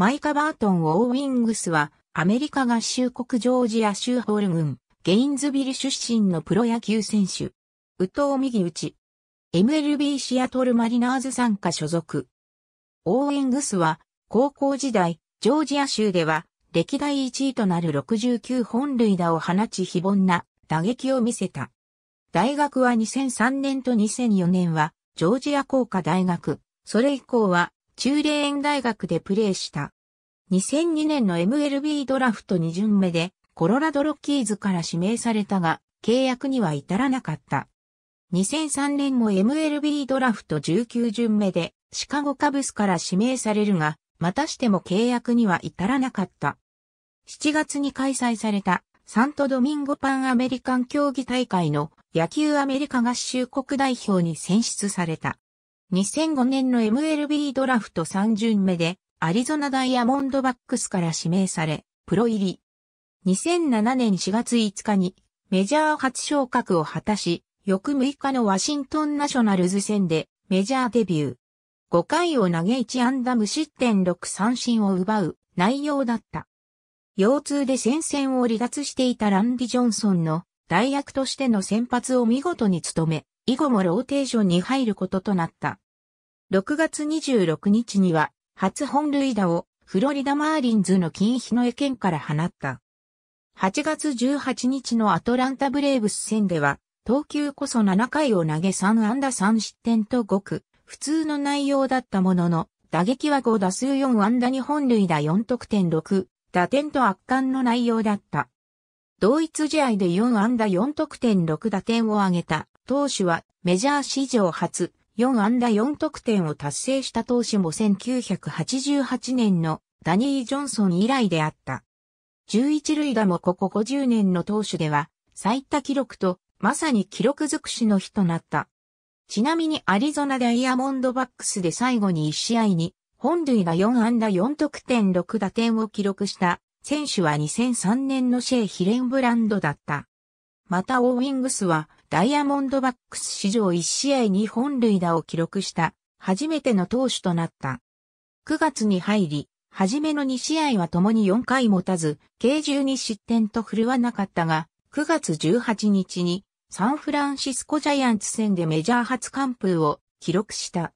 マイカ・バートン・オーウィングスは、アメリカ合衆国ジョージア州ホール郡、ゲインズビル出身のプロ野球選手。宇藤右打ち。MLB シアトルマリナーズ参加所属。オーウィングスは、高校時代、ジョージア州では、歴代1位となる69本塁打を放ち非凡な打撃を見せた。大学は2003年と2004年は、ジョージア工科大学、それ以降は、中霊園大学でプレーした。2002年の MLB ドラフト2巡目でコロラドロッキーズから指名されたが契約には至らなかった。2003年も MLB ドラフト19巡目でシカゴカブスから指名されるが、またしても契約には至らなかった。7月に開催されたサントドミンゴパンアメリカン競技大会の野球アメリカ合衆国代表に選出された。2005年の MLB ドラフト3巡目で、アリゾナダイヤモンドバックスから指名され、プロ入り。2007年4月5日に、メジャー初昇格を果たし、翌6日のワシントンナショナルズ戦で、メジャーデビュー。5回を投げ1安打無失点6三振を奪う内容だった。腰痛で戦線を離脱していたランディ・ジョンソンの代役としての先発を見事に務め、以後もローテーションに入ることとなった。6月26日には、初本塁打をフロリダマーリンズの金日の絵剣から放った。8月18日のアトランタブレーブス戦では、投球こそ7回を投げ3安打3失点と5区、普通の内容だったものの、打撃は5打数4安打2本塁打4得点6、打点と圧巻の内容だった。同一試合で4安打4得点6打点を挙げた、投手はメジャー史上初4安打4得点を達成した投手も1988年のダニー・ジョンソン以来であった。11塁打もここ50年の投手では最多記録とまさに記録尽くしの日となった。ちなみにアリゾナダイヤモンドバックスで最後に1試合に本塁打4安打4得点6打点を記録した選手は2003年のシェイ・ヒレンブランドだった。またオーウィングスはダイヤモンドバックス史上1試合に本塁打を記録した初めての投手となった。9月に入り、初めの2試合は共に4回持たず、計12失点と振るわなかったが、9月18日にサンフランシスコジャイアンツ戦でメジャー初完封を記録した。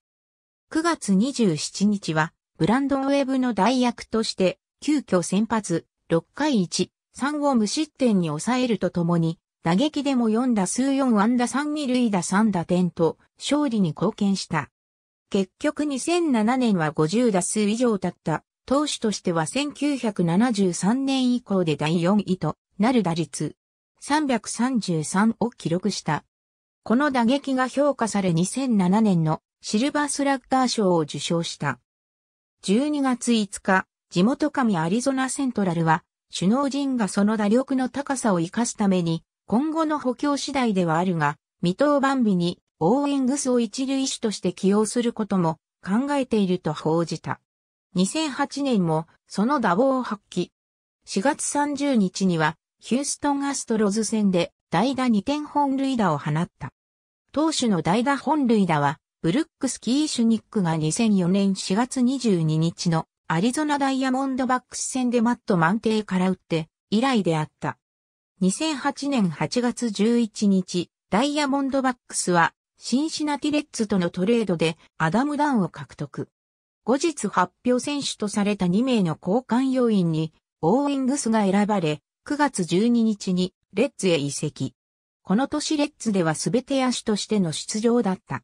9月27日はブランドンウェブの代役として急遽先発6回1、3を無失点に抑えるとともに打撃でも4打数4安打3二塁打3打点と、勝利に貢献した。結局2007年は50打数以上だった。投手としては1973年以降で第4位となる打率333を記録した。この打撃が評価され2007年のシルバースラッガー賞を受賞した。12月5日、地元紙アリゾナセントラルは、首脳陣がその打力の高さを活かすために、今後の補強次第ではあるが、未登板日にオーエングスを一塁手として起用することも考えていると報じた。2008年もその打棒を発揮。4月30日にはヒューストンアストロズ戦で代打2点本塁打を放った。投手の代打本塁打はブルックス・キーシュニックが2004年4月22日のアリゾナダイヤモンドバックス戦でマット満点から打って以来であった。2008年8月11日、ダイヤモンドバックスは、シンシナティレッツとのトレードでアダム・ダンを獲得。後日発表選手とされた2名の交換要員に、オーウィングスが選ばれ、9月12日にレッツへ移籍。この年レッツでは全て野手としての出場だった。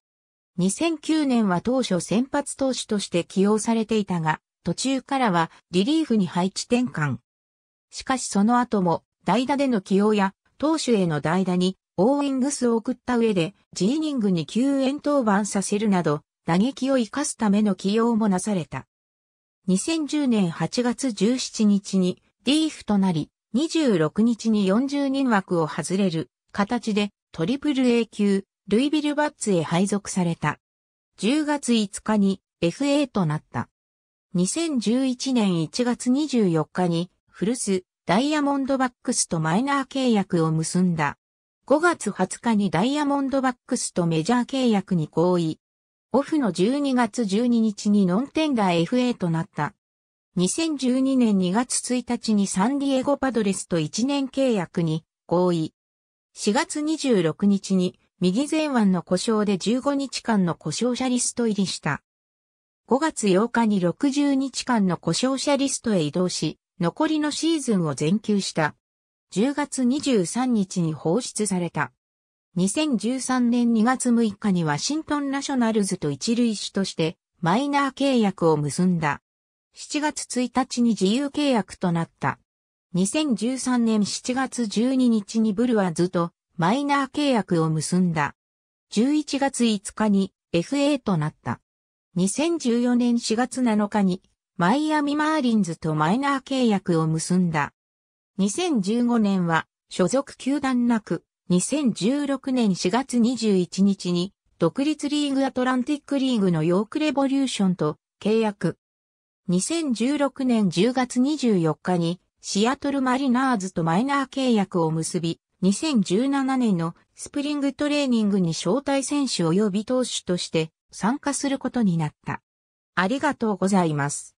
2009年は当初先発投手として起用されていたが、途中からはリリーフに配置転換。しかしその後も代打での起用や、投手への代打に、オーイングスを送った上で、G イニングに救援登板させるなど、打撃を生かすための起用もなされた。2010年8月17日に、リーフとなり、26日に40人枠を外れる形でトリプル A 級ルイビルバッツへ配属された。10月5日に FA となった。2011年1月24日に古巣ダイヤモンドバックスとマイナー契約を結んだ。5月20日にダイヤモンドバックスとメジャー契約に合意。オフの12月12日にノンテンダー FA となった。2012年2月1日にサンディエゴパドレスと1年契約に合意。4月26日に右前腕の故障で15日間の故障者リスト入りした。5月8日に60日間の故障者リストへ移動し、残りのシーズンを全休した。10月23日に放出された。2013年2月6日にワシントンナショナルズと一塁手としてマイナー契約を結んだ。7月1日に自由契約となった。2013年7月12日にブルワーズとマイナー契約を結んだ。11月5日に FA となった。2014年4月7日にマイアミマーリンズとマイナー契約を結んだ。2015年は所属球団なく、2016年4月21日に独立リーグアトランティックリーグのヨークレボリューションと契約。2016年10月24日にシアトルマリナーズとマイナー契約を結び、2017年のスプリングトレーニングに招待選手及び投手として参加することになった。ありがとうございます。